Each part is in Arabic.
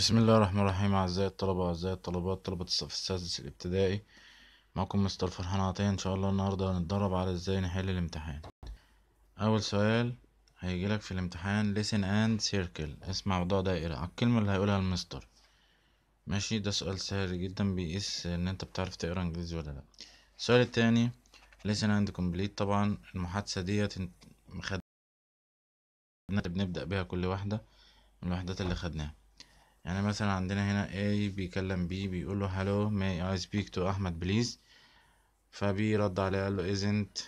بسم الله الرحمن الرحيم أعزائي الطلبة وأعزائي الطلبات طلبة الصف السادس الابتدائي معكم مستر فرحان عطية إن شاء الله النهاردة هنتدرب على إزاي نحل الامتحان أول سؤال هيجيلك في الامتحان listen and circle اسمع وضع دائرة على الكلمة اللي هيقولها المستر ماشي ده سؤال سهل جدا بيقيس إن أنت بتعرف تقرا إنجليزي ولا لأ السؤال التاني listen and complete طبعا المحادثة ديت مخد... بنبدأ بيها كل واحدة من الوحدات اللي خدناها يعني مثلا عندنا هنا A بيكلم B بيقول له hello may I speak to أحمد بليز فبي رد عليه قال له isn't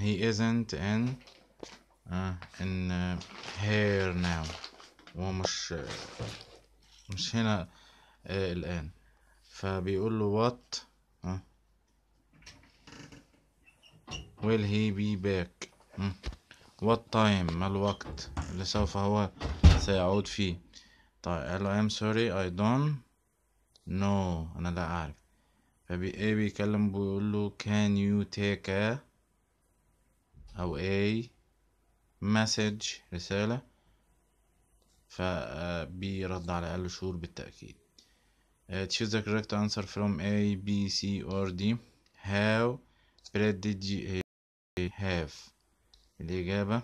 he isn't in uh, in uh, here now هو مش آه, مش هنا uh, الآن فبيقول له what uh, will he be back uh, what time ما الوقت اللي سوف هو سيعود فيه طيب قال له I am sorry I don't know أنا لا أعرف فبي A بيكلم بيقول له can you take a أو A message رسالة فبيرد على قال له شور بالتأكيد choose the correct answer from A B C or D how bread did you have الإجابة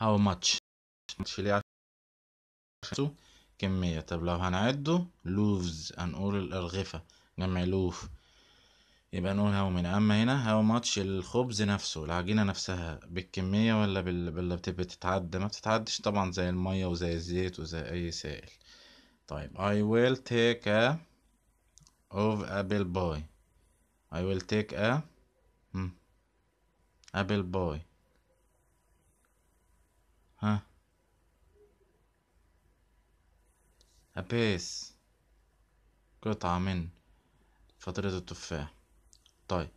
how much, much كمية طب لو هنعده لوفز هنقول الأرغفة جمع لوف يبقى نقول هاو من أما هنا هاو ماتش الخبز نفسه العجينة نفسها بالكمية ولا بال... بال بتتعدى ما بتتعدش طبعا زي المية وزي الزيت وزي أي سائل طيب I will take a of apple boy I will take a hmm. apple boy ها أباس قطعة من فطيرة التفاح طيب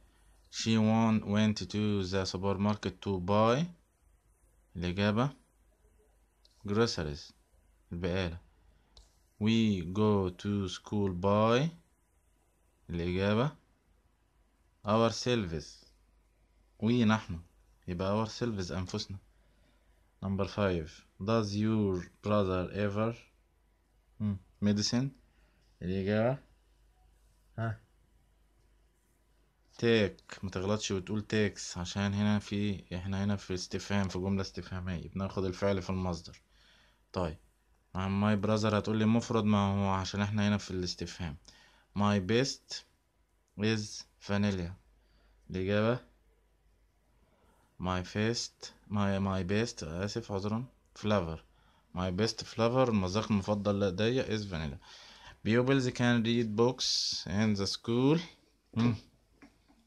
she went to the supermarket to buy الإجابة groceries البقالة we go to school by الإجابة ourselves we نحن يبقى ourselves أنفسنا number five does your brother ever ميديسن الإجابة ها تيك ما تغلطش وتقول تيكس عشان هنا في احنا هنا في استفهام في جملة استفهامية بناخد الفعل في المصدر طيب مع ماي براذر هتقولي مفرد ما هو عشان احنا هنا في الاستفهام ماي بيست از فانيليا الإجابة ماي فيست ماي ماي بيست آسف عذرا فلافر my best flavor المذاق المفضل لدي is vanilla pupils can read books in the school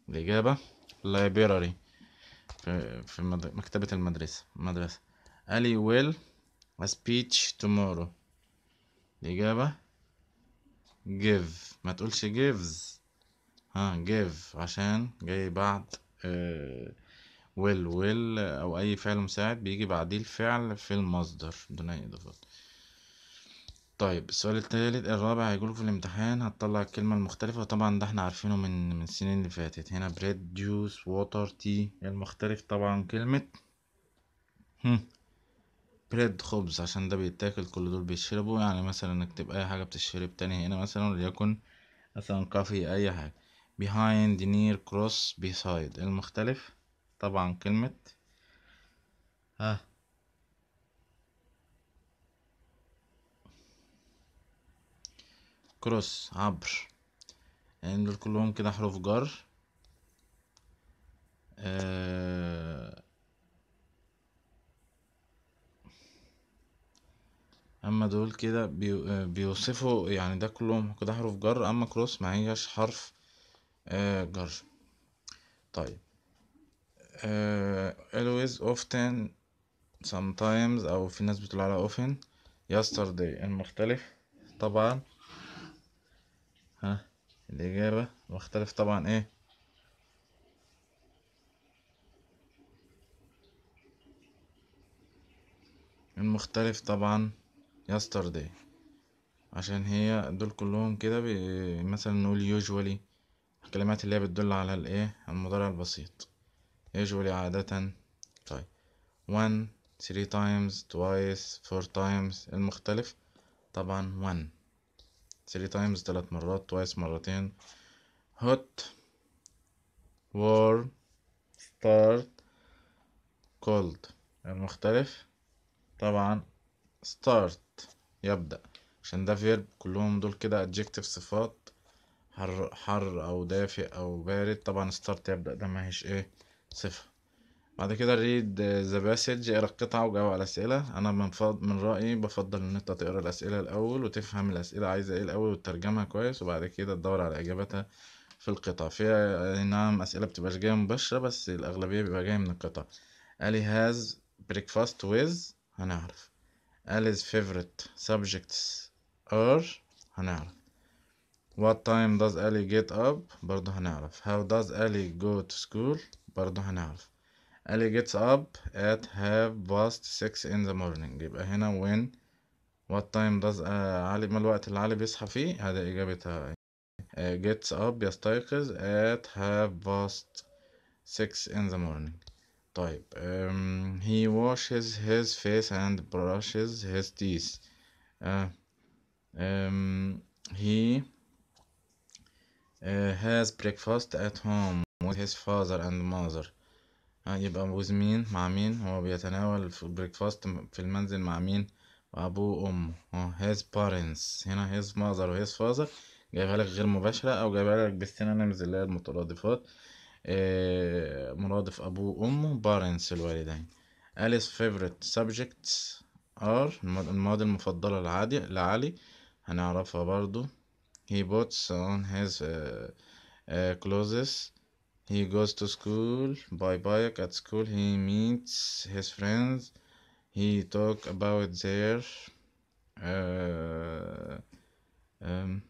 الإجابة library في, في مد... مكتبة المدرسة مدرسة Ali will a speech tomorrow الإجابة give ما تقولش gives ها give عشان جاي بعد آه will will أو أي فعل مساعد بيجي بعديه الفعل في المصدر دون أي إضافات طيب السؤال التالت الرابع هيقولك في الامتحان هتطلع الكلمة المختلفة طبعا ده احنا عارفينه من من السنين اللي فاتت هنا بريد جوس ووتر تي المختلف طبعا كلمة بريد hmm. خبز عشان ده بيتاكل كل دول بيشربوا يعني مثلا نكتب أي حاجة بتشرب تاني هنا مثلا وليكن مثلا كافي أي حاجة behind near cross beside المختلف طبعا كلمة ها كروس عبر يعني دول كلهم كده حروف جر آه. اما دول كده آه، بيوصفوا يعني ده كلهم كده حروف جر اما كروس ما هيش حرف آه، جر طيب uh, always often sometimes او في ناس بتقول عليها often yesterday المختلف طبعا ها الإجابة مختلف طبعا ايه المختلف طبعا yesterday عشان هي دول كلهم كده مثلا نقول usually الكلمات اللي هي بتدل على الايه المضارع البسيط usually عادة طيب one three times twice four times المختلف طبعا one three times تلات مرات twice مرتين hot warm start cold المختلف طبعا start يبدأ عشان ده فيرب كلهم دول كده adjective صفات حر حر أو دافئ أو بارد طبعا start يبدأ ده ماهيش ايه صفر بعد كده read the passage اقرا القطعة وجاوب على الأسئلة أنا من, فض... من رأيي بفضل إن أنت تقرا الأسئلة الأول وتفهم الأسئلة عايزة إيه الأول وتترجمها كويس وبعد كده تدور على إجابتها في القطع فيها نعم أسئلة بتبقاش جاية مباشرة بس الأغلبية بيبقى جاية من القطع ألي has breakfast with هنعرف اليز favorite subjects are هنعرف what time does ألي get up برضه هنعرف how does ألي go to school برضه هنعرف Ellie gets up at half past six in the morning يبقى هنا when what time does uh, علي ما الوقت اللي علي بيصحى فيه هذا إجابتها gets up يستيقظ at half past six in the morning طيب um, he washes his face and brushes his teeth uh, um, he uh, has breakfast at home with his father and mother يبقى with مين مع مين هو بيتناول في breakfast في المنزل مع مين وأبوه وأمه his parents هنا his mother و his father جايبها لك غير مباشرة أو جايبها لك بالسينونيمز اللي هي المترادفات آه، مرادف أبوه وأمه parents الوالدين Alice favorite subjects are المواد المفضلة العادي لعلي هنعرفها برضو he puts on his uh, uh, clothes He goes to school by bike. At school, he meets his friends. He talk about their uh, um,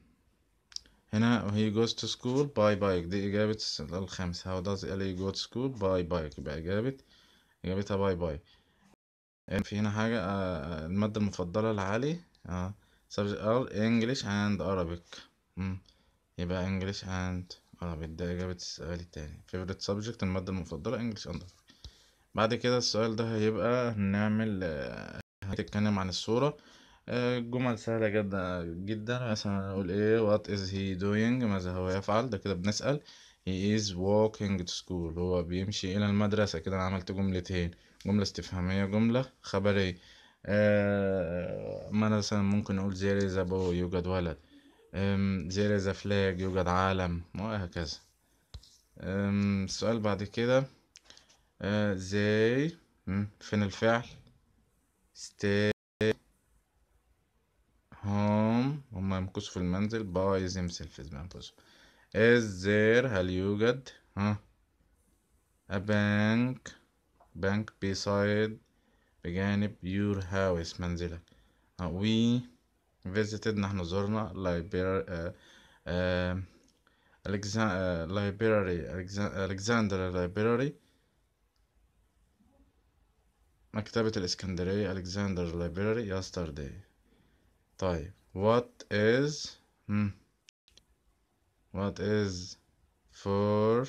هنا he goes to school by bike دي إجابة الخامسة how does Ellie go to school by bike يبقى إجابة إجابتها by bike في هنا حاجة uh, المادة المفضلة لعلي uh, subject L English and Arabic mm. يبقى English and انا بدي إجابة السؤال التاني favorite subject المادة المفضلة English under بعد كده السؤال ده هيبقى هنعمل آه، هنتكلم عن الصورة آه، جمل سهلة جدا جدا مثلا اقول ايه what is he doing ماذا هو يفعل ده كده بنسأل he is walking to school هو بيمشي إلى المدرسة كده أنا عملت جملتين جملة استفهامية جملة خبرية آه, آه، مثلا ممكن نقول there is a boy يوجد ولد there is a flag يوجد عالم وهكذا السؤال بعد كده أه، زي فين الفعل stay home هما يمكثوا في المنزل by themselves بأنفسهم is there هل يوجد ها a bank bank beside بجانب your house منزلك we visited نحن زرنا library library Alexander library مكتبة الإسكندرية Alexander library yesterday طيب what is hmm, what is for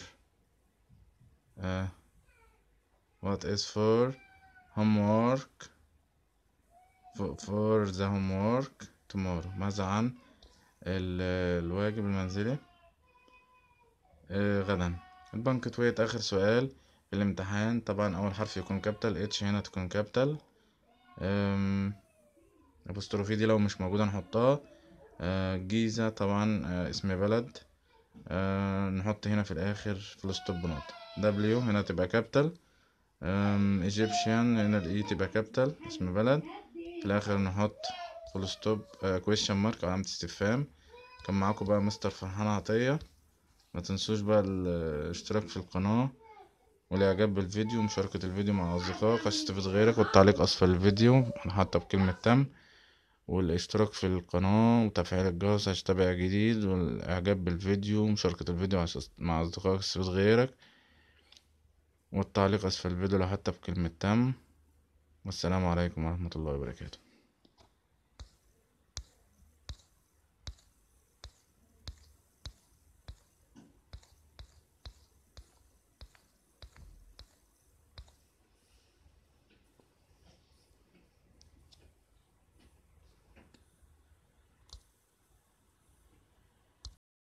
uh, what is for homework for, for the homework الاستثمار ماذا عن الواجب المنزلي آه، غدا البنك تويت اخر سؤال في الامتحان طبعا اول حرف يكون كابيتال اتش هنا تكون كابيتال الابوستروفي دي لو مش موجوده نحطها آه، جيزه طبعا آه، اسم بلد نحط هنا في الاخر الستوب بنقطه دبليو هنا تبقى كابيتال ايجيبشن هنا الاي e تبقى كابيتال اسم بلد في الاخر نحط فول ستوب كويشن مارك علامة استفهام كان معاكم بقى مستر فرحان عطية ما تنسوش بقى الاشتراك في القناة والاعجاب بالفيديو ومشاركة الفيديو مع اصدقائك عشان تستفيد غيرك والتعليق اسفل الفيديو حتى بكلمة تم والاشتراك في القناة وتفعيل الجرس عشان تتابع جديد والاعجاب بالفيديو ومشاركة الفيديو مع اصدقائك عشان تستفيد غيرك والتعليق اسفل الفيديو لو حتى بكلمة تم والسلام عليكم ورحمة الله وبركاته